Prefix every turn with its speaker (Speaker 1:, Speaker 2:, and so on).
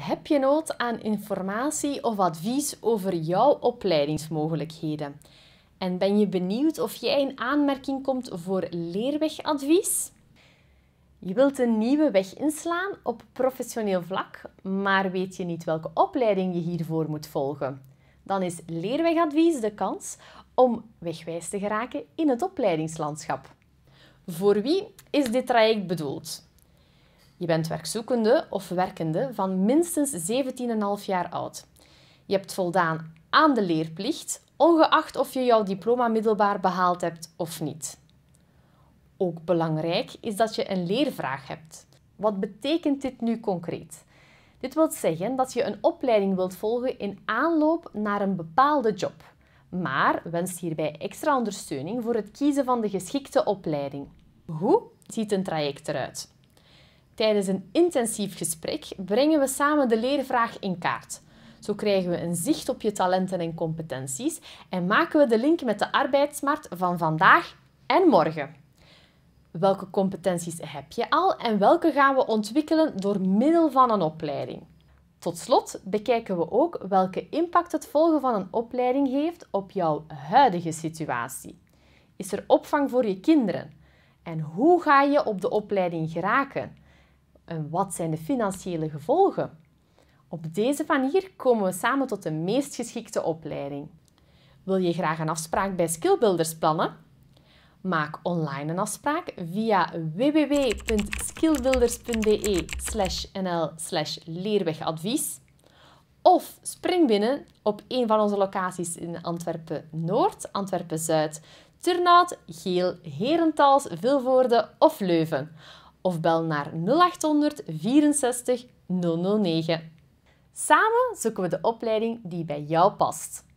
Speaker 1: Heb je nood aan informatie of advies over jouw opleidingsmogelijkheden? En ben je benieuwd of jij in aanmerking komt voor leerwegadvies? Je wilt een nieuwe weg inslaan op professioneel vlak, maar weet je niet welke opleiding je hiervoor moet volgen? Dan is leerwegadvies de kans om wegwijs te geraken in het opleidingslandschap. Voor wie is dit traject bedoeld? Je bent werkzoekende of werkende van minstens 17,5 jaar oud. Je hebt voldaan aan de leerplicht, ongeacht of je jouw diploma middelbaar behaald hebt of niet. Ook belangrijk is dat je een leervraag hebt. Wat betekent dit nu concreet? Dit wil zeggen dat je een opleiding wilt volgen in aanloop naar een bepaalde job, maar wenst hierbij extra ondersteuning voor het kiezen van de geschikte opleiding. Hoe ziet een traject eruit? Tijdens een intensief gesprek brengen we samen de leervraag in kaart. Zo krijgen we een zicht op je talenten en competenties en maken we de link met de arbeidsmarkt van vandaag en morgen. Welke competenties heb je al en welke gaan we ontwikkelen door middel van een opleiding? Tot slot bekijken we ook welke impact het volgen van een opleiding heeft op jouw huidige situatie. Is er opvang voor je kinderen? En hoe ga je op de opleiding geraken? En wat zijn de financiële gevolgen? Op deze manier komen we samen tot de meest geschikte opleiding. Wil je graag een afspraak bij Skillbuilders plannen? Maak online een afspraak via wwwskillbuildersbe nl leerwegadvies of spring binnen op een van onze locaties in Antwerpen Noord, Antwerpen Zuid, Turnhout, Geel, Herentals, Vilvoorde of Leuven of bel naar 0800 64 009. Samen zoeken we de opleiding die bij jou past.